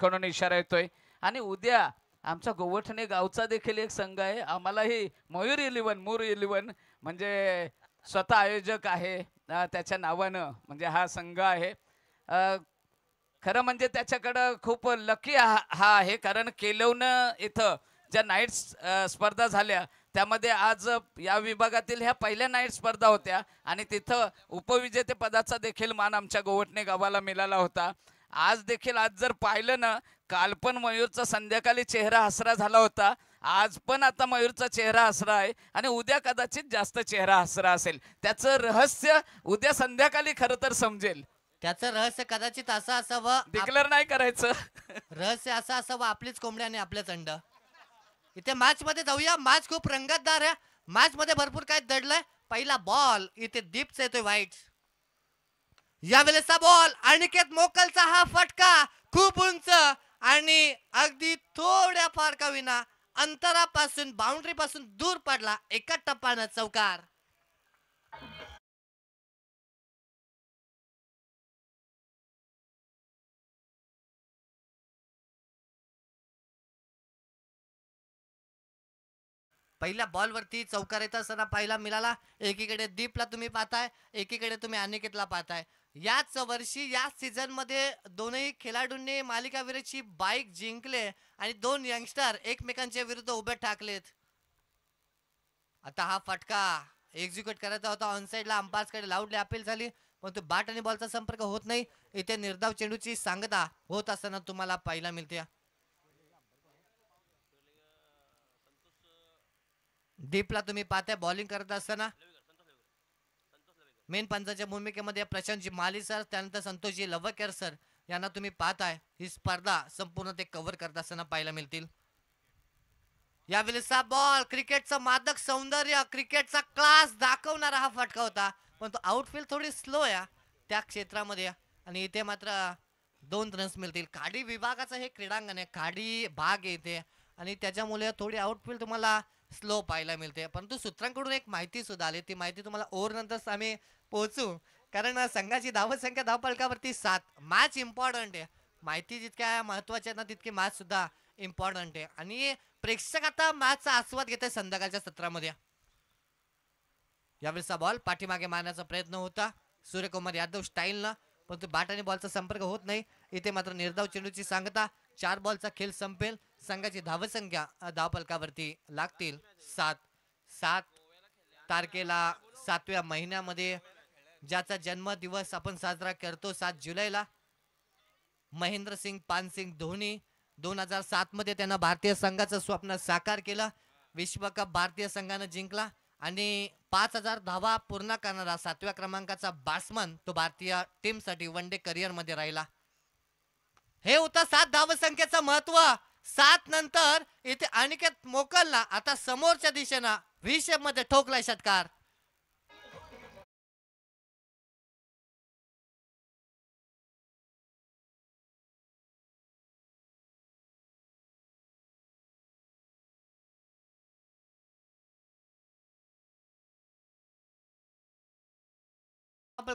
करून इशारा येतोय आणि उद्या आमचा गोवठणे गावचा देखील एक संघ आहे आम्हालाही मयूर इलेवन मूर इलेवन म्हणजे स्वतः आयोजक आहे त्याच्या नावानं म्हणजे हा संघ आहे खरं म्हणजे त्याच्याकडं खूप लकी हा आहे कारण केलवनं इथं ज्या नाईट स्पर्धा झाल्या त्यामध्ये आज या विभागातील ह्या पहिल्या नाईट स्पर्धा होत्या आणि तिथं उपविजेते पदाचा देखील मान आमच्या गोवटणे गावाला मिळाला होता आज देखील आज जर पाहिलं ना काल पण मयूरचा संध्याकाळी चेहरा हसरा झाला होता आज पण आता मयूरचा चेहरा हसरा आहे आणि उद्या कदाचित जास्त चेहरा हसरा असेल त्याचं रहस्य उद्या संध्याकाळी खरं तर समजेल त्याचं रहस्य कदाचित असं असावं डिक्लेअर नाही करायचं रहस्य असं असावं आपलीच कोंबड्या आणि आपलंच अंड इथे मॅच मध्ये जाऊया मॅच खूप रंगतदार आहे मॅच मध्ये भरपूर काय दडलंय पहिला बॉल इथे दीपचा येतोय वाईट यावेळेचा बॉल अनिकेत मोकलचा हा फटका खूप उंच आणि अगदी थोड्या विना अंतरापासून बाउंड्री पासून दूर पडला एका टप्पानं चौकार पहिल्या बॉलवरती चौकार येत असताना पहिला मिळाला एकीकडे दीपला तुम्ही पाहताय एकीकडे तुम्ही अनिकेतला पाहताय याच वर्षी याच मध्ये दोनही खेळाडूंनी मालिकावीरची बाईक जिंकले आणि दोन यंगस्टर एकमेकांच्या विरुद्ध उभे ठाकलेत आता हा फटका एक्झिक्यूट करायचा होता ऑन साईडला अंपायर्सकडे लाऊडली अपील झाली पण तो बॅट आणि बॉलचा संपर्क होत नाही इथे निर्धाव चेंडूची सांगता होत असताना तुम्हाला पाहायला मिळते डीपला तुम्ही पाहताय बॉलिंग करत असताना मेन पंचाच्या भूमिकेमध्ये प्रशांतजी माली सर त्यानंतर संतोषजी लवकर सर यांना तुम्ही पाहताय ही स्पर्धा संपूर्ण ते कव्हर करत असताना पाहायला मिळतील या यावेळेसचा बॉल क्रिकेटचं मादक सौंदर्य क्रिकेटचा क्लास दाखवणारा हा फटका होता पण तो आउटफील्ड थोडी स्लो आहे त्या क्षेत्रामध्ये आणि इथे मात्र दोन रन्स मिळतील खाडी विभागाचं हे क्रीडांगण आहे खाडी भाग इथे आणि त्याच्यामुळे थोडी आउटफील्ड तुम्हाला स्लो पाहायला मिळते परंतु सूत्रांकडून एक माहिती सुद्धा आली ती माहिती तुम्हाला ओव्हर नंतर आम्ही पोहोचू कारण संघाची धावसंख्या धावपलकावरती सात मॅच इम्पॉर्टंट आहे माहिती जितक्या महत्वाची आहे ना तितकी मॅच सुद्धा इम्पॉर्टंट आहे आणि प्रेक्षक आता मॅचचा आस्वाद घेत आहे संध्याकाळच्या सत्रामध्ये यावेळेचा बॉल पाठीमागे मारण्याचा प्रयत्न होता सूर्यकुमार यादव स्टाईल ना परंतु बॅट आणि बॉलचा संपर्क होत नाही इथे मात्र निर्धाव चेंडूची सांगता चार बॉलचा खेळ संपेल संघाची धावसंख्या धावपलकावरती लागतील सात सात तारखेला सातव्या महिन्यामध्ये ज्याचा जन्मदिवस आपण साजरा करतो सात जुलैला महेंद्रसिंग पानसिंग धोनी दोन हजार मध्ये त्यांना भारतीय संघाचं स्वप्न साकार केलं विश्वकप भारतीय संघानं जिंकला आणि पाच हजार धावा पूर्ण करणारा सातव्या क्रमांकाचा बॅट्समन तो भारतीय टीमसाठी वन डे मध्ये राहिला हे होतं सात धाव संख्येचं महत्व सात नंतर इथे अनिकेत मोकलला आता समोरच्या दिशेनं वीस मध्ये ठोकलाय षटकार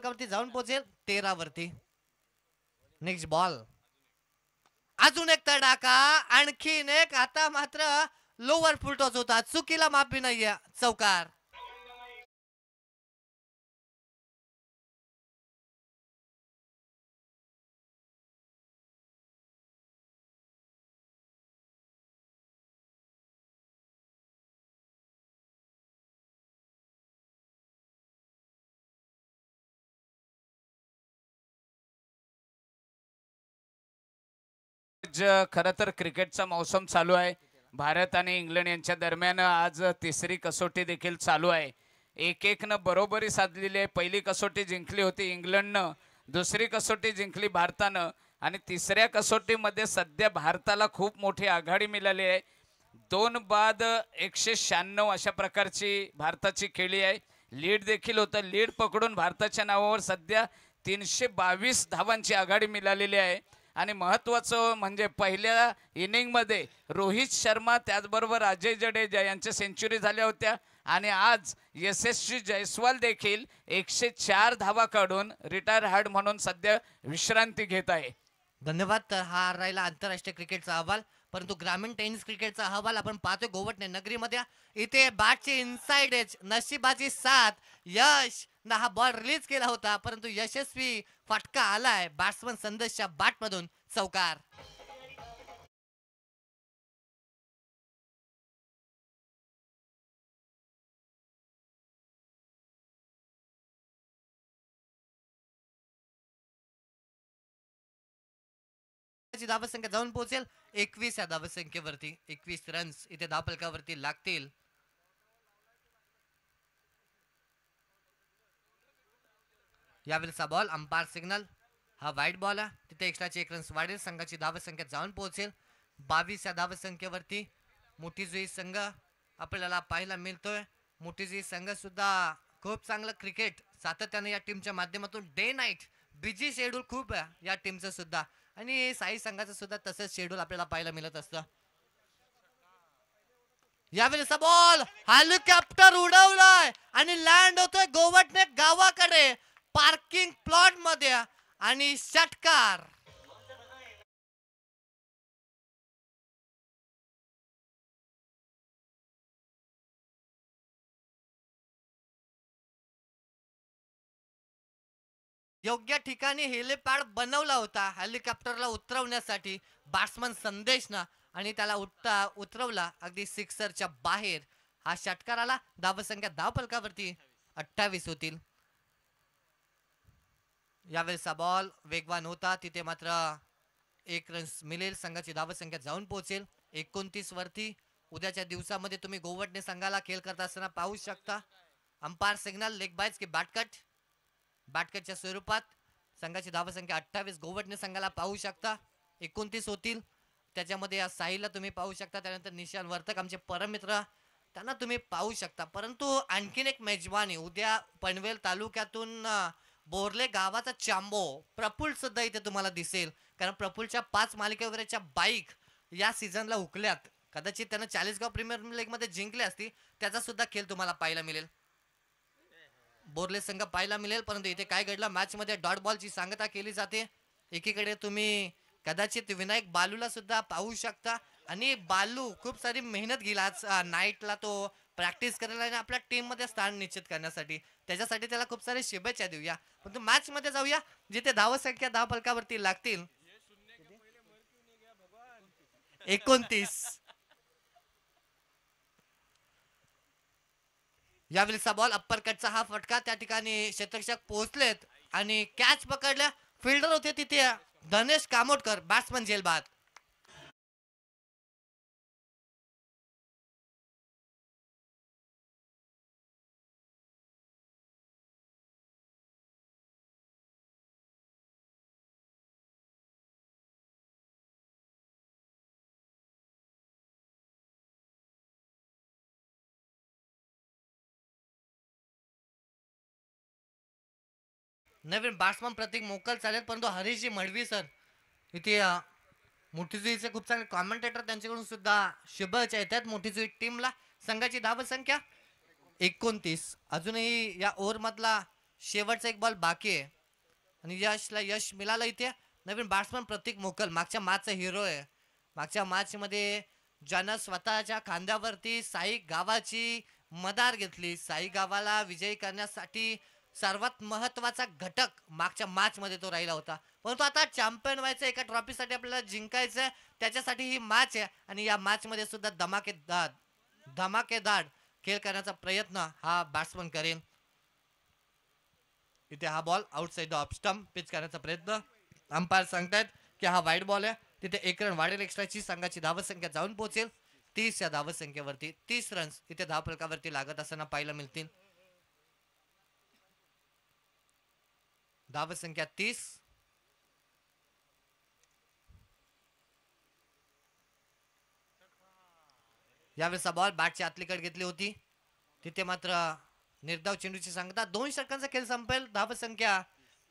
वरती जाऊन पोहोचेल तेरा वरती नेक्स्ट बॉल अजून एक तडाका आणखीन एक आता मात्र लोवर फुलटॉस होता चुकीला माफी नाहीये चौकार आज खरं तर क्रिकेटचा मौसम चालू आहे भारत आणि इंग्लंड यांच्या दरम्यान आज तिसरी कसोटी देखील चालू आहे एक एकनं बरोबरी साधलेली आहे पहिली कसोटी जिंकली होती इंग्लंडनं दुसरी कसोटी जिंकली भारतानं आणि तिसऱ्या कसोटीमध्ये सध्या भारताला खूप मोठी आघाडी मिळाली आहे दोन बाद एकशे शहाण्णव अशा प्रकारची भारताची खेळी आहे लीड देखील होतं लीड पकडून भारताच्या नावावर सध्या तीनशे बावीस धावांची आघाडी मिळालेली आहे आणि महत्त्वाचं म्हणजे पहिल्या इनिंगमध्ये रोहित शर्मा त्याचबरोबर अजय जडेजा यांच्या सेंचुरी झाल्या होत्या आणि आज यशस्वी जयस्वाल देखील एकशे चार धावा काढून रिटायर हार्ड म्हणून सध्या विश्रांती घेत आहे धन्यवाद तर हा राहिला आंतरराष्ट्रीय क्रिकेटचा अहवाल परंतु ग्रामीण टेनिस क्रिकेटचा अहवाल आपण पाहतोय गोवटने नगरीमध्ये इथे बाटचे इन्साइड एज नशिबाची साथ यश ना हा बॉल रिलीज केला होता परंतु यशस्वी फटका आलाय बॅट्समन संदेशच्या मधून चौकार धावसंख्या जाऊन पोहोचेल एकवीस या धावसंख्येवरती एकवीस रन्स इथे धापलकावरती लागतील यावेळेचा बॉल अंपायर सिग्नल हा वाईट बॉल आहे तिथे एक्स्ट्राचे एक रन्स वाढेल संघाची धावसंख्या जाऊन पोहोचेल बावीस या धावसंख्येवरती मोठीजुई संघ आपल्याला पाहायला मिळतोय मोठीजुई सुद्धा खूप चांगलं क्रिकेट सातत्याने या टीमच्या माध्यमातून डे नाईट बिझी शेड्यूल खूप आहे या टीमचं सुद्धा आणि साई संघाचं सुद्धा तसंच शेड्यूल आपल्याला पाहायला मिळत असतं यावेळेचा बॉल हेलिकॉप्टर उडवलाय आणि लँड होतोय गोवटने गावाकडे पार्किंग प्लॉट मध्ये आणि षटकार योग्य ठिकाणी हेलिपॅड बनवला होता हेलिकॉप्टरला उतरवण्यासाठी बॅट्समन ना आणि त्याला उठता उतरवला अगदी सिक्सरच्या बाहेर हा षटकाराला धावसंख्या धाव फलकावरती अठ्ठावीस होतील यावेळेसचा बॉल वेगवान होता तिथे मात्र एक रन्स मिळेल संघाची धावसंख्या जाऊन पोहोचेल एकोणतीस वरती उद्याच्या दिवसामध्ये तुम्ही गोवटने संघाला खेळ करत असताना पाहू शकता अंपायर सिग्नल लेग बायज की बाटकट बाटकटच्या स्वरूपात संघाची धावसंख्या अठ्ठावीस गोवटने संघाला पाहू शकता एकोणतीस होतील त्याच्यामध्ये या साहिलला तुम्ही पाहू शकता त्यानंतर निशान वर्तक आमचे परममित्र त्यांना तुम्ही पाहू शकता परंतु आणखीन एक मेजवानी उद्या पनवेल तालुक्यातून बोरले गावाचा चांबो प्रफुल सुद्धा इथे तुम्हाला दिसेल कारण प्रफुलच्या पाच मालिके वगैरेच्या बाईक या सीझनला हुकल्यात कदाचित त्यानं चाळीसगाव प्रीमियर लीग मध्ये जिंकले असती त्याचा सुद्धा खेळ तुम्हाला पाहायला मिळेल बोरले संघ पाहायला मिळेल परंतु इथे काय घडलं मध्ये डॉट बॉल ची सांगता केली जाते एकीकडे तुम्ही कदाचित विनायक बालूला सुद्धा पाहू शकता आणि बालू खूप सारी मेहनत गेला नाईटला तो प्रॅक्टिस करायला आणि आपल्या टीममध्ये स्थान निश्चित करण्यासाठी त्याच्यासाठी त्याला खूप सारे शुभेच्छा देऊया परंतु मॅचमध्ये जाऊया जिथे संख्या दहा फलकावरती लागतील एकोणतीस यावेळीचा बॉल अप्पर कटचा हा फटका त्या ठिकाणी क्षेत्रक्षक पोहोचलेत आणि कॅच पकडल्या फिल्डर होते तिथे धनेश कामोटकर बॅट्समन जेलबाद नवीन बॅट्समन प्रतीक मोकल चालेल परंतु हरीशजी मडवी सर इथे मोठीजुईचे खूप चांगले कॉमेंटेटर त्यांच्याकडून सुद्धा शुभेच्छा येतात मोठीजुई टीमला संघाची धावसंख्या एकोणतीस अजूनही या ओव्हरमधला शेवटचा एक बॉल बाकी आहे आणि यशला यश मिळालं इथे नवीन बॅट्समन प्रतीक मोकल मागच्या मॅचचा हिरो आहे मागच्या मॅचमध्ये ज्यानं स्वतःच्या खांद्यावरती साई गावाची मदार घेतली साई गावाला विजयी करण्यासाठी सर्वात महत्वाचा घटक मागच्या मॅच मध्ये तो राहिला होता परंतु आता चॅम्पियन व्हायचं एका साठी आपल्याला जिंकायचं त्याच्यासाठी ही मॅच आहे आणि या मॅच मध्ये सुद्धा धमाकेदार धमाकेदार खेळ करण्याचा प्रयत्न हा बॅट्समन करेल इथे हा ball out the off stump pitch करण्याचा प्रयत्न अंपायर सांगतायत की हा वाईट बॉल आहे तिथे एक रन वाढेल एक्स्ट्राची संघाची धावसंख्या जाऊन पोहोचेल तीस या धावसंख्येवरती तीस रन्स इथे फलकावरती लागत असताना पाहायला मिळतील धाव संख्या तीस यावेळेस बॉल बॅटच्या आतलीकडे घेतली होती तिथे मात्र निर्धाव चेंडूची सांगता दोन षटकांचा खेळ संपेल धाव संख्या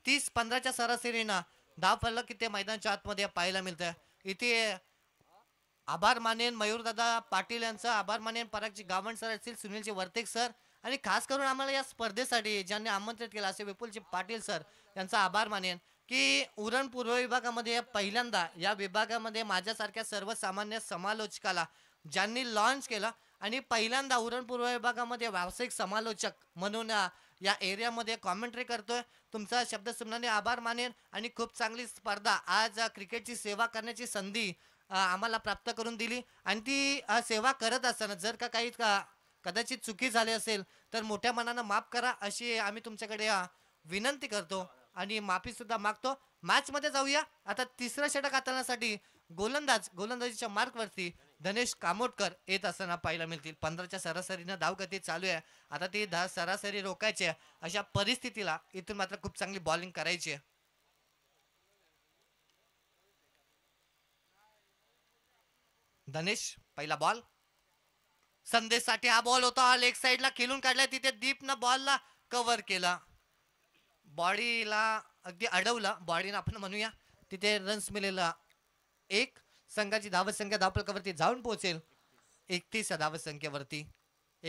तीस पंधराच्या सरासरीनं धाव फलक इथे मैदानच्या आतमध्ये पाहायला मिळतं इथे आभार मानेन मयूरदादा पाटील यांचं आभार मानेन परागजी गावण सर असतील चे वर्तेक सर आणि खास करून आम्हाला या स्पर्धेसाठी ज्यांनी आमंत्रित केलं असे विपुलजी पाटील सर यांचा आभार मानेन की उरण पूर्व विभागामध्ये पहिल्यांदा या विभागामध्ये माझ्यासारख्या सर्वसामान्य समालोचकाला ज्यांनी लॉन्च केला आणि पहिल्यांदा उरण पूर्व विभागामध्ये व्यावसायिक समालोचक म्हणून या एरियामध्ये कॉमेंट्री करतोय तुमचा शब्दसुमनाने आभार मानेन आणि खूप चांगली स्पर्धा आज क्रिकेटची सेवा करण्याची संधी आम्हाला प्राप्त करून दिली आणि ती सेवा करत असताना जर का काही कदाचित चुकी झाली असेल तर मोठ्या मनानं माफ करा अशी आम्ही तुमच्याकडे विनंती करतो आणि माफी सुद्धा मागतो मॅच मध्ये जाऊया आता तिसरा षटक हाताळण्यासाठी गोलंदाज गोलंदाजीच्या मार्कवरती धनेश कामोटकर येत असताना पाहायला मिळतील पंधराच्या सरासरीनं धावगती चालू आहे आता ती दहा सरासरी रोखायची अशा परिस्थितीला इथून मात्र खूप चांगली बॉलिंग करायची आहे धनेश पहिला बॉल संदेश साठी हा बॉल होता लेग साईडला खेळून काढला तिथे दीपनं बॉलला कव्हर केला बॉडीला अगदी अडवला बॉडीनं आपण म्हणूया तिथे रन्स मिळेला एक संघाची धावसंख्या धावपलकावरती जाऊन पोहोचेल एकतीस धाव धावसंख्येवरती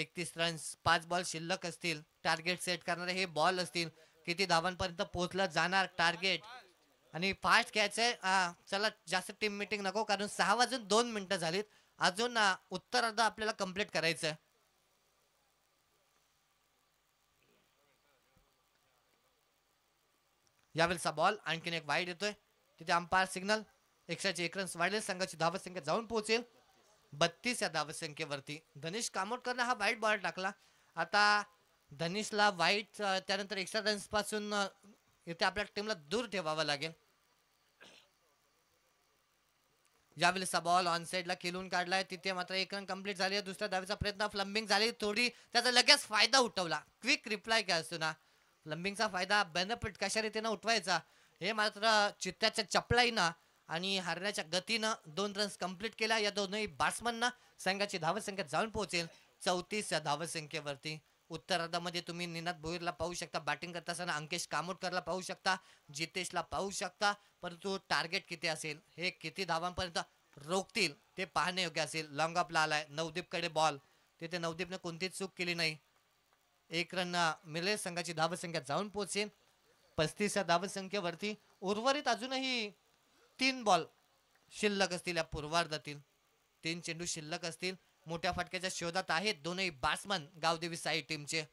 एकतीस रन्स पाच बॉल शिल्लक असतील टार्गेट सेट करणारे हे बॉल असतील किती धावांपर्यंत पोहोचलं जाणार टार्गेट आणि फास्ट घ्यायचं आहे चला जास्त टीम मिटिंग नको कारण सहा वाजून दोन मिनटं झालीत अजून उत्तर उत्तरार्ध आपल्याला कम्प्लीट करायचं यावेळेसचा बॉल आणखीन एक वाईट येतोय तिथे अंपायर सिग्नल एकशेचे एक रन्स वाढले संघाची धावसंख्या जाऊन पोहोचेल बत्तीस या धावसंख्येवरती धनिश कामोटकरनं हा वाईट बॉल टाकला आता धनिशला वाईट त्यानंतर एक्स्ट्रा पासून इथे आपल्या टीमला दूर ठेवावं लागेल ज्यावेळेस बॉल ऑन साईडला खेळून काढलाय तिथे मात्र एक रन कम्प्लीट झाली दुसऱ्या धावेचा प्रयत्न फ्लंबिंग झाली थोडी त्याचा लगेच फायदा उठवला क्विक रिप्लाय काय असतो ना फ्लंबिंगचा फायदा बेनिफिट कशा रीतीनं उठवायचा हे मात्र चित्त्याच्या चपलाईनं आणि हरण्याच्या गतीनं दोन रन्स कंप्लीट केल्या या दोनही बॅट्समनना संघाची धावसंख्या जाऊन पोहोचेल चौतीस या धावसंख्येवरती उत्तरार्धामध्ये तुम्ही निनाद भोईरला पाहू शकता बॅटिंग करत असताना अंकेश कामोटकरला पाहू शकता जितेशला पाहू शकता परंतु टार्गेट किती असेल हे किती धावांपर्यंत रोखतील ते पाहणे योग्य असेल लॉंग ऑफला आलाय नवदीपकडे बॉल तिथे नवदीपने कोणतीच चूक केली नाही एक रन मिळेल संघाची धावसंख्या जाऊन पोहोचेल पस्तीस या धावसंख्येवरती उर्वरित अजूनही तीन बॉल शिल्लक असतील या पूर्वार्धातील तीन चेंडू शिल्लक असतील मोठ्या फटक्याच्या शोधात आहेत दोनही बॅट्समन गावदेवी साई टीमचे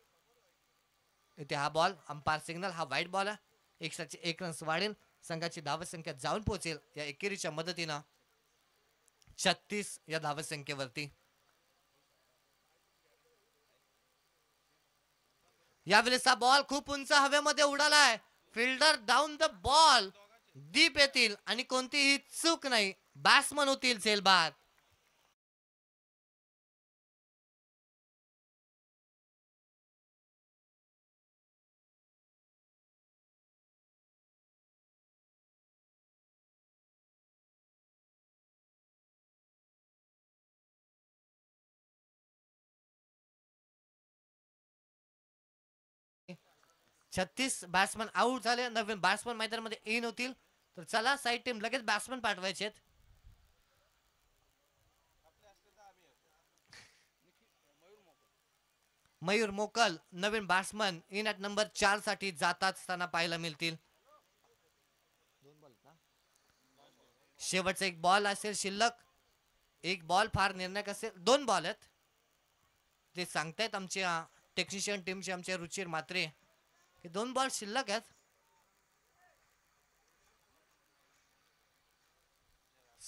इथे हा बॉल अंपायर सिग्नल हा वाईट बॉल आहे एकशे एक रन्स वाढेल संघाची धावसंख्या जाऊन पोहोचेल या एकेरीच्या मदतीनं छत्तीस या धावसंख्येवरती हा बॉल खूप उंच हवेमध्ये उडालाय fielder down the ball deep येतील आणि कोणतीही चूक नाही बॅट्समन होतील सेलबाद छत्तीस बॅट्समन आऊट झाले नवीन बॅट्समन मैदानामध्ये इन होतील तर चला साईड टीम लगेच बॅट्समन पाठवायचे आहेत मयूर मोकल नवीन बॅट्समन इन ॲट नंबर चार साठी जातात असताना पाहायला मिळतील शेवटचा एक बॉल असेल शिल्लक एक बॉल फार निर्णायक असेल दोन बॉल आहेत ते सांगतायत आमच्या टेक्निशियन टीमचे आमचे रुचिर मात्रे हे दोन बॉल शिल्लक आहेत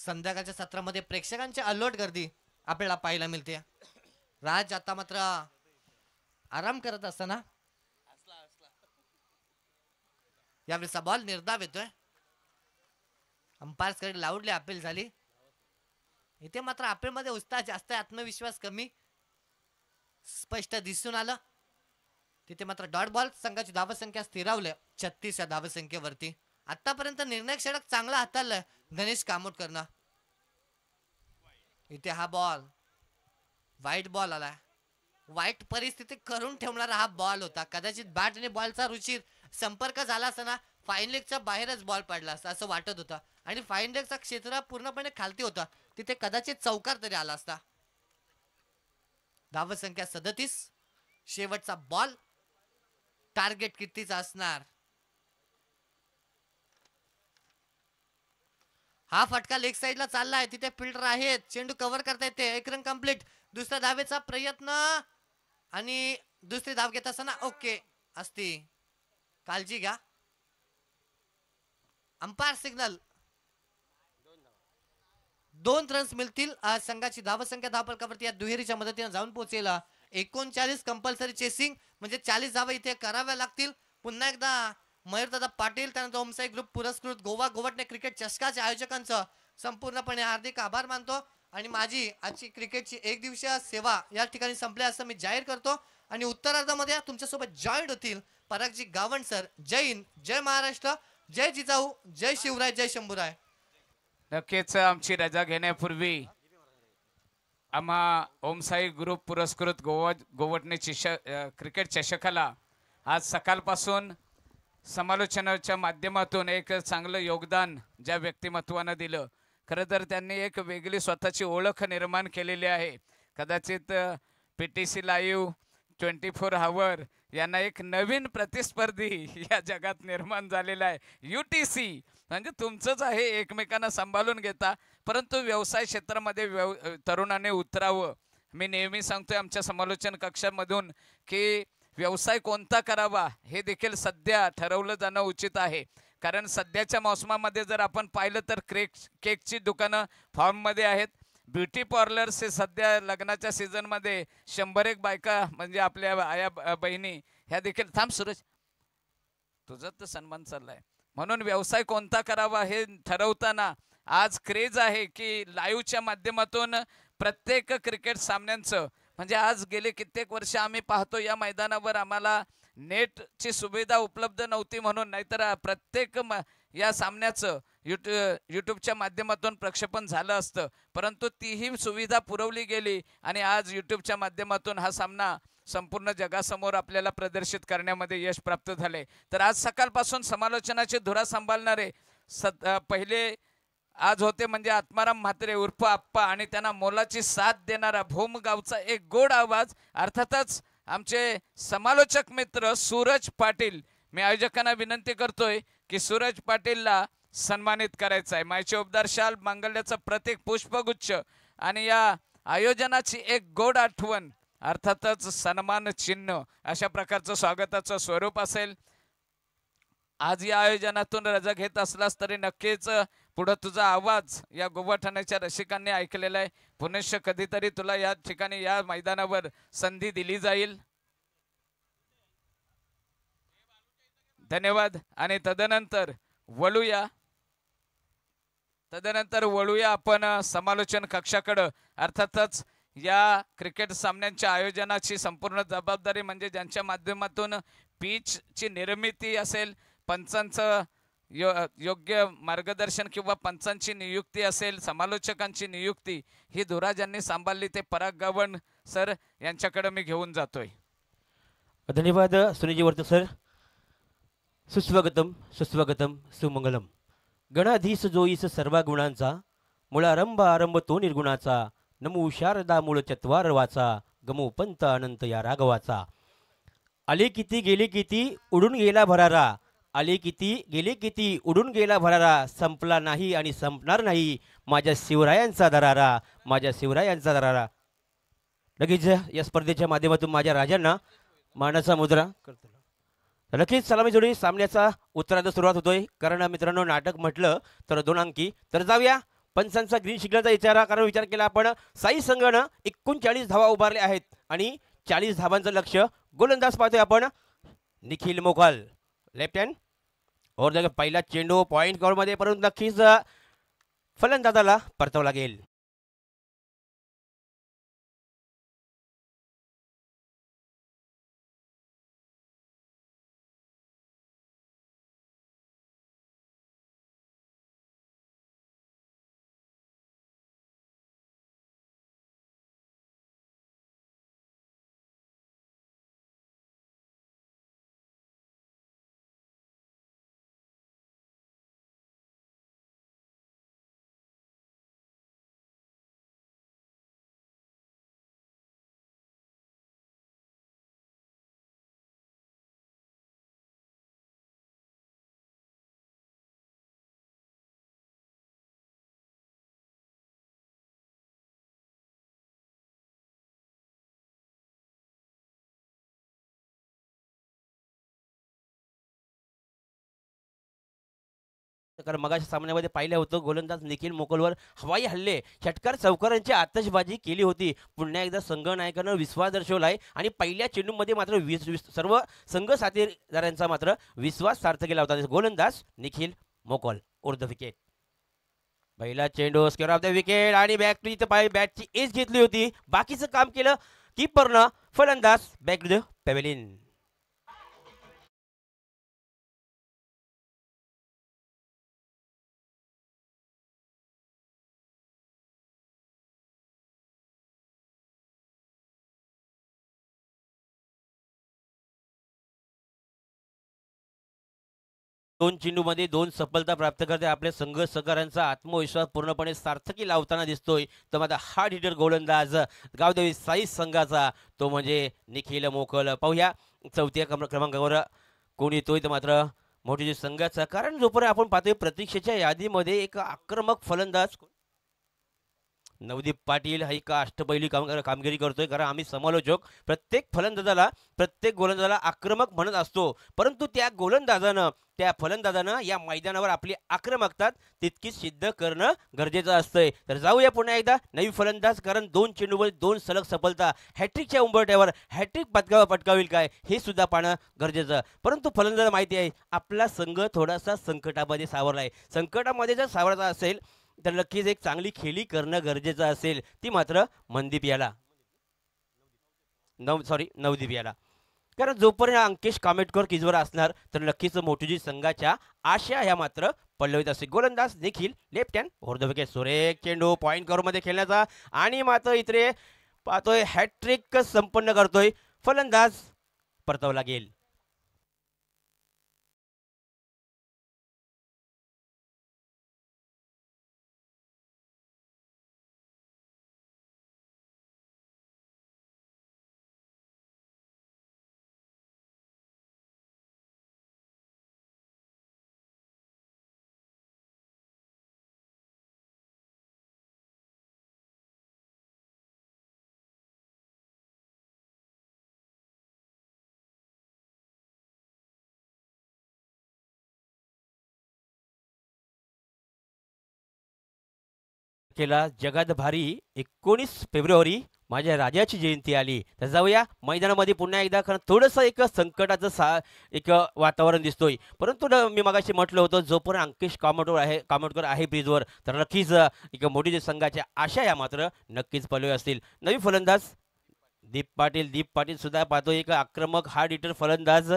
संध्याकाळच्या सत्रामध्ये प्रेक्षकांची अलोट गर्दी आपल्याला पाहायला मिळते राज आता मात्र आराम करत असताना यावेळेचा बॉल निर्धाव येतोय अंपायर्स कडे लाऊडली अपील झाली इथे मात्र मध्ये उत्साह जास्त आत्मविश्वास कमी स्पष्ट दिसून आलं तिथे मात्र डॉट बॉल संघाची धावसंख्या स्थिरावले छत्तीस या धावसंख्येवरती आतापर्यंत निर्णय षडक चांगला हाताळलाय गणेश कामोटकरनं इथे हा बॉल वाईट बॉल आलाय वाईट परिस्थिती करून ठेवणारा हा बॉल होता कदाचित बॅट आणि बॉलचा रुचीर संपर्क झाला असताना फाईन लेगच्या बाहेरच बॉल पडला असता असं वाटत होतं आणि फाईन लेगचा क्षेत्र पूर्णपणे खालती होता तिथे कदाचित चौकार तरी आला असता धावसंख्या सदतीस शेवटचा बॉल टार्गेट कितीच असणार हा फटका लेग साईडला चालला आहे तिथे फिल्डर आहेत चेंडू कव्हर करता येते एक रन कम्प्लीट दुसऱ्या धावेचा प्रयत्न आणि दुसरी धाव घेत असताना ओके असती काळजी घ्या अंपायर सिग्नल दोन रन्स मिळतील संघाची धावसंख्या धावपलकावरती या दुहेरीच्या मदतीने जाऊन पोहोचेल एकोणचाळीस कंपल्सरी चेसिंग म्हणजे चाळीस धावा इथे कराव्या लागतील पुन्हा एकदा मयूरदादा पाटील त्यानंतर ओमसाई ग्रुप पुरस्कृत गोवा गोवटने क्रिकेट चषकाच्या आयोजकांचं संपूर्णपणे हार्दिक आभार मानतो आणि माझी आजची क्रिकेटची एक दिवसीय सेवा या ठिकाणी संपली असं मी जाहीर करतो आणि उत्तरार्धामध्ये सोबत जॉईंट होतील परागजी गावण सर जय हिंद जय महाराष्ट्र जय जिजाऊ जय शिवराय जय शंभूराय नक्कीच आमची रजा घेण्यापूर्वी आम्हा ओमसाई ग्रुप पुरस्कृत गोवा गोवटने चिष क्रिकेट चषकाला आज सकाळपासून समालोचनाच्या माध्यमातून एक चांगलं योगदान ज्या व्यक्तिमत्वानं दिलं खरं तर त्यांनी एक वेगळी स्वतःची ओळख निर्माण केलेली आहे कदाचित P T C live twenty four hour यांना एक नवीन प्रतिस्पर्धी या जगात निर्माण झालेला आहे यू टी सी म्हणजे तुमचंच आहे एकमेकांना सांभाळून घेता परंतु व्यवसाय क्षेत्रामध्ये व्यव तरुणाने उतरावं मी नेहमी सांगतोय आमच्या समालोचन कक्षामधून की व्यवसाय कोणता करावा हे देखील सध्या ठरवलं जाणं उचित आहे कारण सध्याच्या मोसमामध्ये जर आपण पाहिलं तर क्रेक केकची दुकानं फॉर्ममध्ये आहेत ब्युटी पार्लर्स हे सध्या लग्नाच्या सीझनमध्ये शंभर एक बायका म्हणजे आपल्या आया बहिणी ह्या देखील थांब सुरेश तुझं तर सन्मान चाललाय म्हणून व्यवसाय कोणता करावा हे ठरवताना आज क्रेज आहे की लाईव्हच्या माध्यमातून प्रत्येक क्रिकेट सामन्यांचं म्हणजे आज गेले कित्येक वर्ष आम्ही पाहतो या मैदानावर आम्हाला नेटची सुविधा उपलब्ध नव्हती म्हणून नाहीतर प्रत्येक या सामन्याचं युट्यू यूट्यूबच्या माध्यमातून प्रक्षेपण झालं असतं परंतु तीही सुविधा पुरवली गेली आणि आज यूट्यूबच्या माध्यमातून हा सामना संपूर्ण जगासमोर आपल्याला प्रदर्शित करण्यामध्ये यश प्राप्त झाले तर आज सकाळपासून समालोचनाचे धुरा सांभाळणारे पहिले आज होते म्हणजे आत्माराम म्हात्रे उर्फ आप्पा आणि त्यांना मोलाची साथ देणारा भोम गावचा एक गोड आवाज अर्थातच आमचे समालोचक मित्र सूरज पाटील मी आयोजकांना विनंती करतोय की सूरज पाटीलला सन्मानित करायचा आहे मायचे उबदार शाल मांगल्याचं प्रत्येक पुष्पगुच्छ आणि या आयोजनाची एक गोड आठवण अर्थातच सन्मान चिन्ह अशा प्रकारचं स्वागताचं स्वरूप असेल आज या आयोजनातून रजा घेत असलास तरी नक्कीच पुढं तुझा आवाज या गोवाठाण्याच्या रसिकांनी ऐकलेला आहे पुनश्च कधीतरी तुला या ठिकाणी या मैदानावर संधी दिली जाईल धन्यवाद आणि तदनंतर वळूया तदनंतर वळूया आपण समालोचन कक्षाकडं अर्थातच या क्रिकेट सामन्यांच्या आयोजनाची संपूर्ण जबाबदारी म्हणजे ज्यांच्या माध्यमातून ची निर्मिती असेल पंचांचं यो योग्य मार्गदर्शन किंवा पंचांची नियुक्ती असेल समालोचकांची नियुक्ती ही धुराज यांनी सांभाळली ते पराग गावण सर यांच्याकडे मी घेऊन जातोय धन्यवाद सुनीजी सुनीजीवर्त सर सुस्वागतम सुस्वागतम सुमंगलम गणाधीस जोईस सर्व गुणांचा मुळारंभ आरंभ तो निर्गुणाचा नमो शारदा मूळ चत्वार वाचा गमो पंत अनंत या राघवाचा आले किती गेले किती उडून गेला भरारा आले किती गेले किती उडून गेला भरारा संपला नाही आणि संपणार नाही माझ्या शिवरायांचा दरारा माझ्या शिवरायांचा दरारा लगेच या स्पर्धेच्या माध्यमातून माझ्या राजांना मानाचा मुद्रा करतो लगेच सलामी जोडी सामन्याचा उत्तरार्ध सुरुवात होतोय कारण मित्रांनो नाटक म्हटलं तर दोन अंकी तर जाऊया पंचांचा ग्रीन सिग्नलचा विचार कारण विचार केला आपण साई संघानं एकोणचाळीस धावा उभारले आहेत आणि चाळीस धावांचं लक्ष गोलंदाज पाहतोय आपण निखिल मोघल लेफ्ट हँड और पहिला चेंडू पॉईंट कॉलमध्ये परंतु नक्कीच फलंदाजाला परतावं लागेल कारण मगाच्या सामन्यामध्ये पाहिलं होतं गोलंदाज निखिल मोकोलवर हवाई हल्ले षटकार चौकारांची आतषबाजी केली होती पुन्हा एकदा संघ नायकानं विश्वास दर्शवलाय आणि पहिल्या चेंडूमध्ये मात्र सर्व संघ साथीदारांचा मात्र विश्वास सार्थ केला होता गोलंदाज निखिल मोकोल ओर विकेट पहिला चेंडू स्क्वेअर ऑफ द विकेट आणि बॅक पाहिजे बॅटची एज घेतली होती बाकीचं काम केलं कीपरनं फलंदाज बॅक द पेवेलिन दोन चेंडूमध्ये दोन सफलता प्राप्त करते आपल्या संघ सहकाऱ्यांचा आत्मविश्वास पूर्णपणे सार्थकी लावताना दिसतोय तर माझा हार्ड हिटर गोलंदाज गावदेवी साई संघाचा तो म्हणजे निखिल मोकल पाहूया चौथ्या क्रम क्रमांकावर कोण येतोय तर मात्र मोठी संघाचा कारण जोपर्यंत आपण पाहतोय प्रतीक्षेच्या यादीमध्ये एक आक्रमक फलंदाज नवदीप पाटील हा एका अष्टपैली काम कामगिरी करतोय कारण आम्ही समालोचक प्रत्येक फलंदाजाला प्रत्येक गोलंदाजाला आक्रमक म्हणत असतो परंतु त्या गोलंदाजानं त्या फलंदाजानं या मैदानावर आपली आक्रमकता तितकीच सिद्ध करणं गरजेचं असतंय तर जाऊया पुन्हा एकदा नवी फलंदाज कारण दोन चेंडूवर दोन सलग सफलता हॅट्रिकच्या उंबरट्यावर हॅट्रिक पटकावा पटकावेल काय हे सुद्धा पाहणं गरजेचं परंतु फलंदाजा माहिती आहे आपला संघ थोडासा संकटामध्ये सावरला आहे संकटामध्ये जर सावरचा असेल तर नक्कीच एक चांगली खेळी करणं गरजेचं असेल ती मात्र मनदीप याला नव सॉरी नवदीप याला कारण जोपर्यंत अंकेश कामेटकर किजवर असणार तर नक्कीच मोठुजी संघाच्या आशा ह्या मात्र पल्लवीत असे गोलंदाज देखील लेफ्ट हँड ओव्हर सोरे चेंडू पॉईंट करोमध्ये खेळण्याचा आणि मात्र इतरे पाहतोय हॅट्रिक संपन्न करतोय फलंदाज परतवला गेल केला जगात भारी एकोणीस फेब्रुवारी माझ्या राजाची जयंती आली तर जाऊया मैदानामध्ये पुन्हा एकदा कारण थोडंसं एक संकटाचं सा एक वातावरण दिसतोय परंतु मी मागाशी म्हटलं होतं पण अंकेश कामटोर आहे कामटकर आहे ब्रिजवर तर नक्कीच एक मोठी संघाच्या आशा या मात्र नक्कीच पलवे असतील नवी फलंदाज दीप पाटील दीप पाटील सुद्धा पाहतो एक आक्रमक हार्ड इटर फलंदाज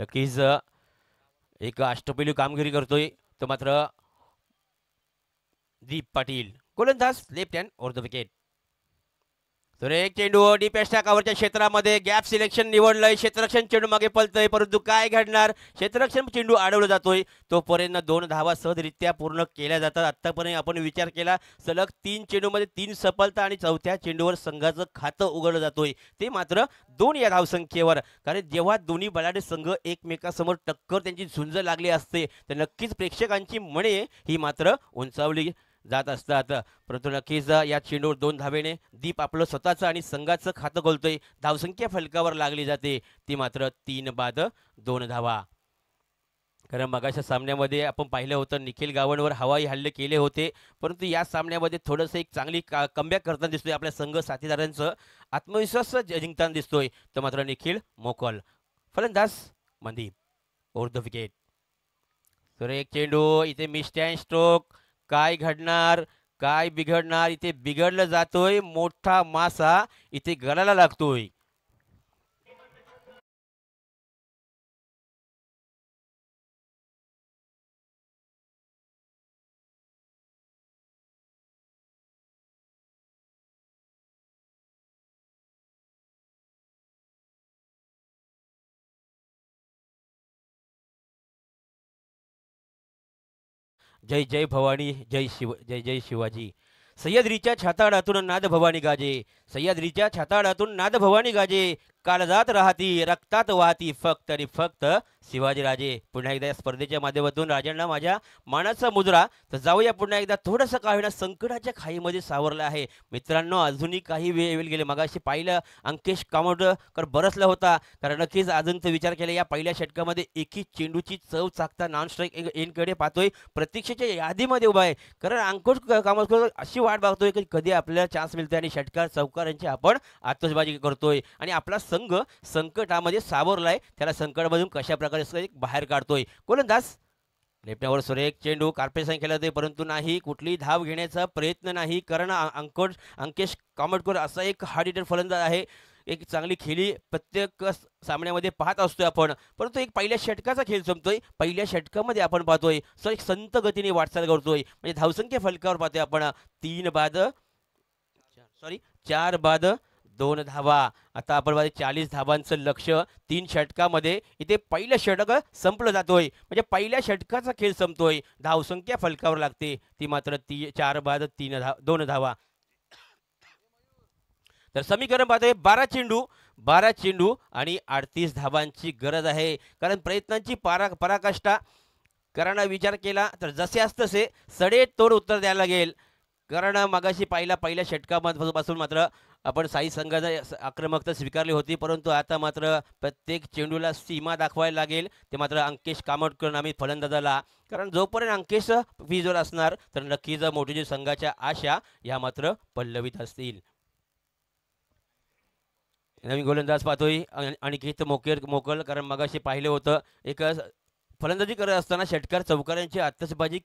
नक्कीच एक अष्टपैलू कामगिरी करतोय तो मात्र दीप पाटील गोलंदाज left hand over the wicket तर एक चेंडू डी कवरच्या क्षेत्रामध्ये गॅप सिलेक्शन निवडलंय क्षेत्ररक्षण चेंडू मागे पलतय परंतु काय घडणार क्षेत्ररक्षण चेंडू अडवला जातोय तोपर्यंत दोन धावा सहजरित्या पूर्ण केल्या जातात आत्तापर्यंत आपण विचार केला सलग तीन चेंडूमध्ये तीन सफलता आणि चौथ्या चेंडूवर संघाचं खातं उघडलं जातोय ते मात्र दोन या धावसंख्येवर कारण जेव्हा दोन्ही बलाढ्य संघ एकमेकासमोर टक्कर त्यांची झुंज लागली असते तर नक्कीच प्रेक्षकांची मणे ही मात्र उंचावली जात असतात परंतु नक्कीच या चेंडूवर दोन धावेने दीप आपलं स्वतःचं आणि संघाचं खातं खोलतोय धावसंख्या फलकावर लागली जाते ती मात्र तीन बाद दोन धावा कारण मगाच्या सामन्यामध्ये आपण पाहिलं होतं निखिल गावणवर हवाई हल्ले केले होते परंतु या सामन्यामध्ये थोडंसं एक चांगली का कमबॅक करताना दिसतोय आपल्या संघ साथीदारांचं आत्मविश्वास जिंकताना दिसतोय तर मात्र निखिल मोकल फलंदाज मंदीप ओर्ध विकेट तर एक चेंडू इथे मिस्टॅन स्ट्रोक काय घडणार काय बिघडणार इथे बिघडलं जातोय मोठा मासा इथे गळायला लागतोय जय जय भवानी जय शिव जय जय शिवाजी सह्याद्रीच्या छाताडातून नाद भवानी गाजे सह्याद्रीच्या छाताडातून नाद भवानी गाजे काळजात राहती रक्तात वाहती फक्त आणि फक्त शिवाजीराजे पुन्हा एकदा या स्पर्धेच्या माध्यमातून राजांना माझ्या मानाचा मुजरा तर जाऊया पुन्हा एकदा थोडंसं का संकटाच्या खाईमध्ये सावरलं आहे मित्रांनो अजूनही काही वेळ येईल गेले मगाशी पाहिलं अंकेश कामोडकर बरसला होता कारण नक्कीच अजून विचार केला या पहिल्या षटकामध्ये एकी चेंडूची चव चाकता नॉन स्ट्राईक एनकडे पाहतोय प्रतीक्षेच्या यादीमध्ये उभा आहे कारण अंकुश कामोडकर अशी वाट बघतोय की कधी आपल्याला चान्स मिळतोय आणि षटकार चौकारांची आपण आतोषबाजी करतोय आणि आपला संघ संकटामध्ये सावरलाय त्याला संकटामधून कशा प्रकारे बाहेर काढतोय गोलंदाज लेफ्टवर सुरेख चेंडू कार्पेट केला होते परंतु नाही कुठली धाव घेण्याचा प्रयत्न नाही कारण अंकोट अंकेश कामटकर असा एक हार्ड हिटर फलंदाज आहे एक चांगली खेळी प्रत्येक सामन्यामध्ये पाहत असतोय आपण परंतु एक पहिल्या षटकाचा खेळ संपतोय पहिल्या षटकामध्ये आपण पाहतोय सो एक संत गतीने वाटचाल करतोय म्हणजे धावसंख्या फलकावर पाहतोय आपण तीन बाद सॉरी चार बाद दोन धावा आता आपण माझे चाळीस धावांचं लक्ष तीन षटकामध्ये इथे पहिलं षटक संपलं जातोय म्हणजे पहिल्या षटकाचा खेळ संपतोय धावसंख्या फलकावर लागते ती मात्र ती चार बाद तीन धाव दोन धावा तर समीकरण पाहतोय बारा चेंडू बारा चेंडू आणि अडतीस धावांची गरज आहे कारण प्रयत्नांची पारा पराकाष्ठा करणं विचार केला तर जसे तसे सडे तोड उत्तर द्यायला लागेल कारण मागाशी पाहिला पहिल्या षटकापासून मात्र आपण साई संघाचा आक्रमकता स्वीकारली होती परंतु आता मात्र प्रत्येक चेंडूला सीमा दाखवायला लागेल ते मात्र अंकेश कामटकर आम्ही फलंदाजाला कारण जोपर्यंत अंकेश विजोल असणार तर नक्कीच मोठीजी संघाच्या आशा या मात्र पल्लवीत असतील नवीन गोलंदाज पाहतोय अनिकेत मोकेर मोकल कारण मगाशी पाहिलं होतं एक फलंदाजी करत असताना षटकार चौकारांची आत्तसबाजी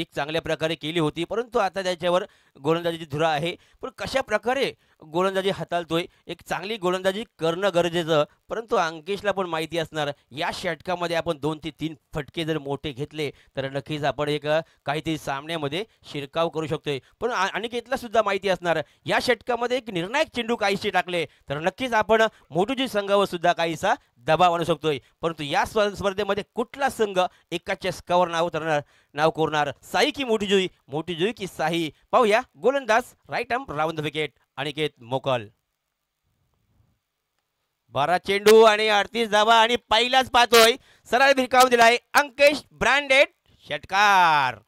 एक चांगल्या प्रकारे केली होती परंतु आता त्याच्यावर गोलंदाजीची धुरा आहे पण कशा प्रकारे गोलंदाजी हाताळतोय एक चांगली गोलंदाजी करणं गरजेचं परंतु अंकेशला पण माहिती असणार या षटकामध्ये आपण दोन ते तीन फटके जर मोठे घेतले तर नक्कीच आपण एक काहीतरी सामन्यामध्ये शिरकाव करू शकतोय पण अनिकेतला सुद्धा माहिती असणार या षटकामध्ये एक निर्णायक चेंडू काहीशी टाकले तर नक्कीच आपण मोटूजी संघावर सुद्धा काहीसा दबाव आणू शकतोय परंतु या स्पर्धेमध्ये कुठला संघ एका चषकावर नाव उतरणार नाव कोरणार साई की मोठी जुई मोठी जुई की साई पाहूया गोलंदाज right arm the wicket Aniket Mokal बारा चेंडू आणि अडतीस धावा आणि पहिलाच पाहतोय सरळ भिरकावून दिलाय अंकेश ब्रँडेड षटकार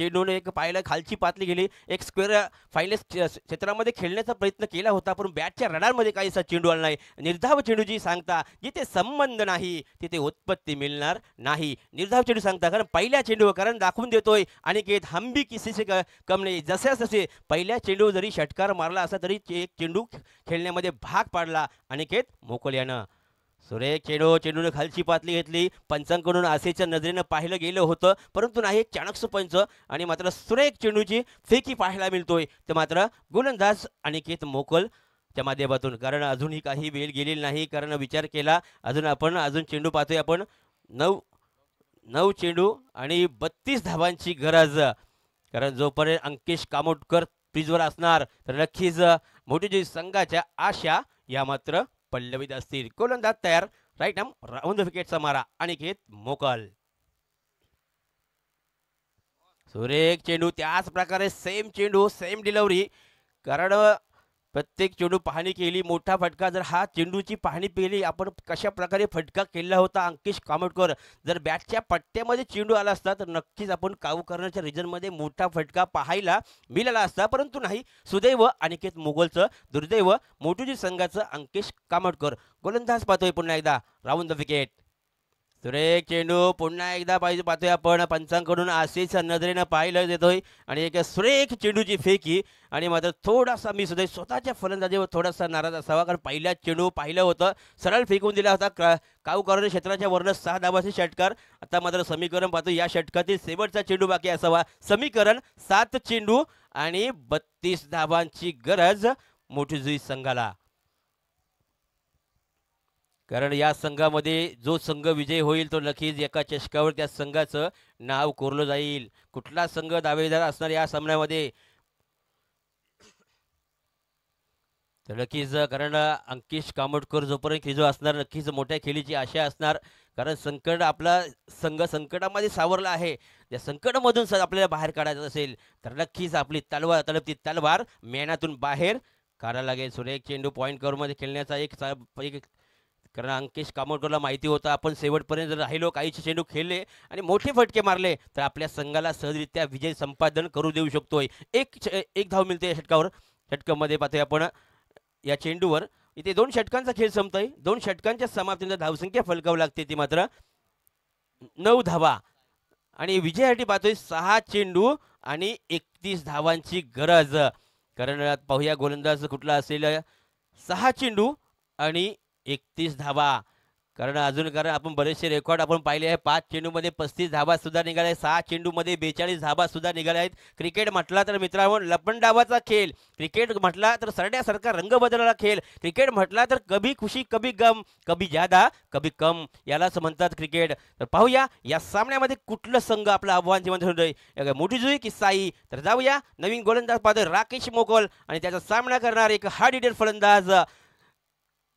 चेंडूने एक पायला खालची पातली गेली एक स्क्वेअर फाईल क्षेत्रामध्ये खेळण्याचा प्रयत्न केला होता पण बॅटच्या रडारमध्ये असा चेंडू आला नाही निर्धाव चेंडूजी सांगता जिथे संबंध नाही तिथे उत्पत्ती मिळणार नाही निर्धाव चेंडू सांगता कारण पहिल्या चेंडूवर कारण दाखवून देतोय आणि घेत हंबी किसीचे कम नाही तसे पहिल्या चेंडू जरी षटकार मारला असा तरी एक चेंडू खेळण्यामध्ये भाग पाडला आणि घेत मोकल सुरेख चेडू चेंडूने खालची पातळी घेतली पंचांकडून आसेच्या नजरेनं पाहिलं गेलं होतं परंतु नाही चाणक्य पंच आणि मात्र सुरेख चेंडूची फेकी पाहायला मिळतोय ते मात्र गोलंदाज अनिकेत मोकल त्या माध्यमातून कारण अजूनही काही वेळ गेलेली नाही कारण विचार केला अजून आपण अजून चेंडू पाहतोय आपण नऊ नऊ चेंडू आणि बत्तीस धावांची गरज कारण जोपर्यंत अंकेश कामोटकर पिजवर असणार तर नक्कीच मोठी जी संघाच्या आशा या मात्र पल्लवीत असतील गोलंदाज तयार राईट आम राऊंड विकेटचा मारा आणि घेत मोकल सुरेख चेंडू त्याच प्रकारे सेम चेंडू सेम डिलिव्हरी कारण प्रत्येक चेंडू पाहणी केली मोठा फटका जर हा चेंडूची पाहणी पेली आपण कशा प्रकारे फटका केला होता अंकिश कामटकर जर बॅटच्या पट्ट्यामध्ये चेंडू आला असता तर नक्कीच आपण काऊ करण्याच्या रिजनमध्ये मोठा फटका पाहायला मिळाला असता परंतु नाही सुदैव अनिकेत मोगलचं दुर्दैव मोटूजी संघाचं अंकिश कामटकर गोलंदाज पाहतोय पुन्हा एकदा राऊंड द विकेट सुरेख चेंडू पुन्हा एकदा पाहिजे पाहतोय आपण पंचांकडून आशिष नजरेनं पाहिलं देतोय आणि एक सुरेख चेंडूची फेकी आणि मात्र थोडासा मी सुद्धा स्वतःच्या फलंदाजीवर थोडासा नाराज असावा कारण पहिला चेंडू पाहिलं होतं सरळ फेकून दिला होता काऊ क्षेत्राच्या वर्ण सहा दाबाचे षटकार आता मात्र समीकरण पाहतो या षटकातील शेवटचा चेंडू बाकी असावा समीकरण सात चेंडू आणि बत्तीस धावांची गरज मोठी जुई संघाला कारण या संघामध्ये जो संघ विजय होईल तो नक्कीच एका चषकावर त्या संघाचं नाव कोरलं जाईल कुठला संघ दावेदार असणार या सामन्यामध्ये तर नक्कीच कारण अंकिश कामटकर जोपर्यंत खेजो असणार नक्कीच मोठ्या खेळीची आशा असणार कारण संकट आपला संघ संकटामध्ये सावरला आहे त्या संकटामधून सर आपल्याला बाहेर काढायचं असेल तर नक्कीच आपली तलवार तलपती तलवार मेणातून बाहेर काढायला लागेल सुरेख चेंडू पॉईंट कवरमध्ये खेळण्याचा एक, एक कारण अंकेश कामोडकरला माहिती होतं आपण शेवटपर्यंत जर राहिलो काहीचे चेंडू खेळले आणि मोठे फटके मारले तर आपल्या संघाला सहजरित्या विजय संपादन करू देऊ शकतोय एक एक धाव मिळते या षटकावर षटकामध्ये पाहतोय आपण या चेंडूवर इथे दोन षटकांचा खेळ संपतोय दोन षटकांच्या समाप्तीनंतर धावसंख्या फलकावी लागते ती मात्र नऊ धावा आणि विजयासाठी पाहतोय सहा चेंडू आणि एकतीस धावांची गरज कारण पाहूया गोलंदाज कुठला असेल सहा चेंडू आणि एकतीस धावा कारण अजून कारण आपण बरेचसे रेकॉर्ड आपण पाहिले आहे पाच चेंडूमध्ये पस्तीस धाबा सुद्धा निघाले आहेत सहा चेंडूमध्ये बेचाळीस धाबा सुद्धा निघाले आहेत क्रिकेट म्हटला तर मित्रांनो लपंडावाचा खेळ क्रिकेट म्हटला तर सरड्यासारखा रंग बदलणारा खेळ क्रिकेट म्हटला तर कभी खुशी कभी गम कभी जादा कभी कम यालाच म्हणतात क्रिकेट तर पाहूया या सामन्यामध्ये कुठलं संघ आपलं आव्हान जीवन ठेवलं मोठी जुई किस्साई साई तर जाऊया नवीन गोलंदाज पाहतोय राकेश मोगल आणि त्याचा सामना करणार एक हार्ड हिटर फलंदाज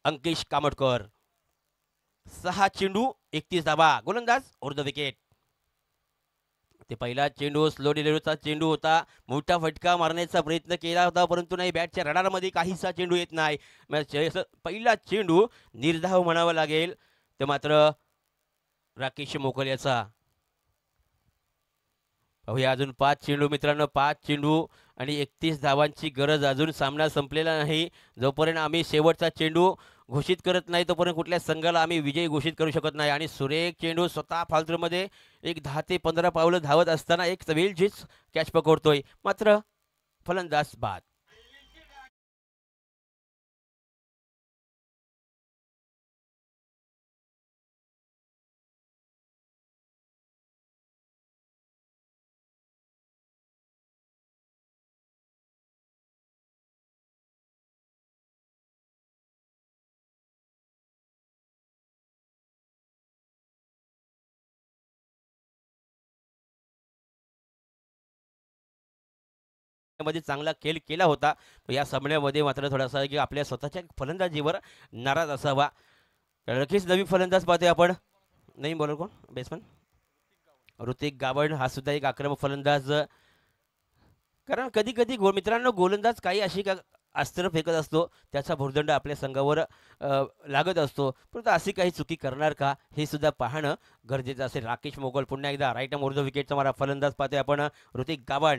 अंकेश कामटकर सहा चेंडू एकतीस धाबा गोलंदाज ओर विकेट ते पहिला चेंडू स्लो डिलिव्हरीचा चेंडू होता मोठा फटका मारण्याचा प्रयत्न केला होता परंतु नाही बॅटच्या रडारमध्ये काहीसा चेंडू येत नाही पहिला चेंडू निर्धाव म्हणावा लागेल तर मात्र राकेश मोकल याचा अजून पाच चेंडू मित्रांनो पाच चेंडू आणि एकतीस धावांची गरज अजून सामना संपलेला नाही जोपर्यंत आम्ही शेवटचा चेंडू घोषित करत नाही तोपर्यंत कुठल्या संघाला आम्ही विजयी घोषित करू शकत नाही आणि सुरेख चेंडू स्वतः फालतूमध्ये एक दहा ते पंधरा पावलं धावत असताना एक तवेल झीच कॅच पकडतोय मात्र फलंदाज बाद मध्ये चांगला खेळ केला होता या सामन्यामध्ये मात्र थोडासा की आपल्या स्वतःच्या फलंदाजीवर नाराज असावा नक्कीच नवीन फलंदाज पाहतोय आपण नाही बॉलर कोण बेसमन ऋतिक गावड हा सुद्धा एक आक्रमक फलंदाज कारण कधी कधी गो मित्रांनो गोलंदाज काही अशी का अस्त्र फेकत असतो त्याचा भुर्दंड आपल्या संघावर लागत असतो परंतु अशी काही चुकी करणार का हे सुद्धा पाहणं गरजेचं असेल राकेश मोगल पुन्हा एकदा राईट मोर्धो विकेटचा मारा फलंदाज पाहतोय आपण ऋतिक गावड़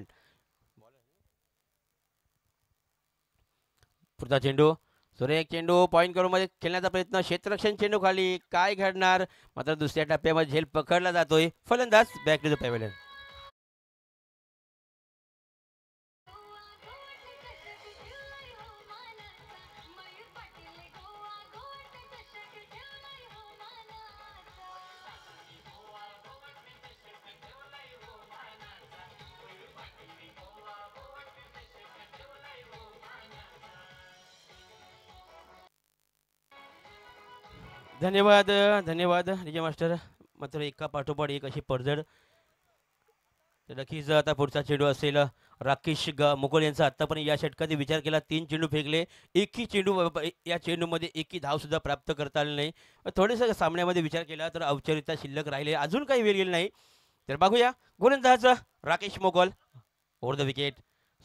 पुढचा चेंडू सुरेख चेंडू पॉईंट करून मध्ये खेळण्याचा प्रयत्न क्षेत्ररक्षण चेंडू खाली काय घडणार मात्र दुसऱ्या टप्प्यामध्ये झेल पकडला जातोय फलंदाज बॅक टू द पॅव्हलियन धन्यवाद धन्यवाद निजय मास्टर मात्र एका पाठोपाठ एक अशी पडझड नक्कीच आता पुढचा चेंडू असेल राकेश ग मुकुल यांचा आता पण या षटकाने विचार केला तीन चेंडू फेकले एकही चेंडू या चेंडूमध्ये एकही धाव सुद्धा प्राप्त करता आले नाही थोडेस सामन्यामध्ये विचार केला तर औपचारिकता शिल्लक राहिले अजून काही वेळ गेली नाही तर बघूया गोलंदाज Rakesh Mogal over the wicket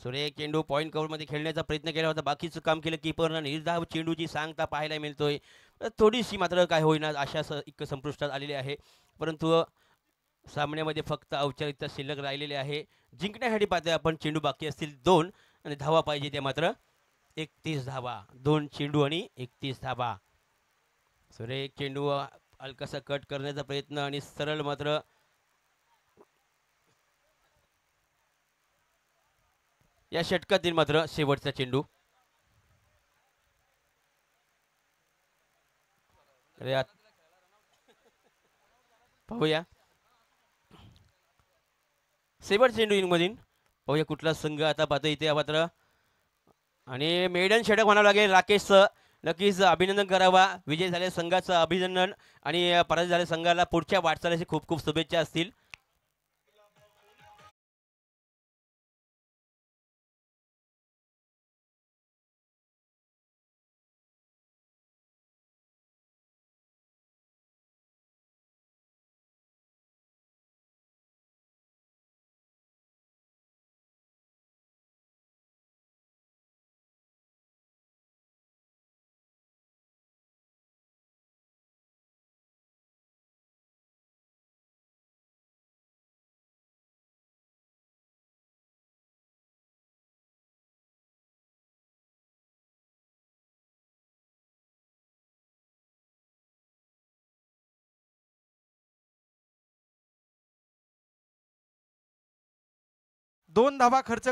सुरेख चेंडू पॉईंट कव्हरमध्ये खेळण्याचा प्रयत्न केला होता बाकीचं काम केलं कीपरनं निर्धाव चेंडूची सांगता पाहायला मिळतोय थोडीशी मात्र काय होईना आशा स इतकं संपुष्टात आलेली आहे परंतु सामन्यामध्ये फक्त औपचारिकता शिल्लक राहिलेली आहे जिंकण्यासाठी पाहतोय आपण चेंडू बाकी असतील दोन आणि धावा पाहिजे त्या मात्र एकतीस धावा दोन चेंडू आणि एकतीस धावा सुरे चेंडू अलकसा कट करण्याचा प्रयत्न आणि सरळ मात्र या षटकातील मात्र शेवटचा चेंडू अरे पाहूया सेबर चेंडू इनमधून पाहूया कुठला संघ आता पाहतो इथे मात्र आणि मेडन षटक म्हणावं लागेल राकेशचं नक्कीच अभिनंदन करावा विजय झाले संघाचं अभिनंदन आणि पराजय झाले संघाला पुढच्या वाटचालीची खूप खूप शुभेच्छा असतील दोन धावा खर्च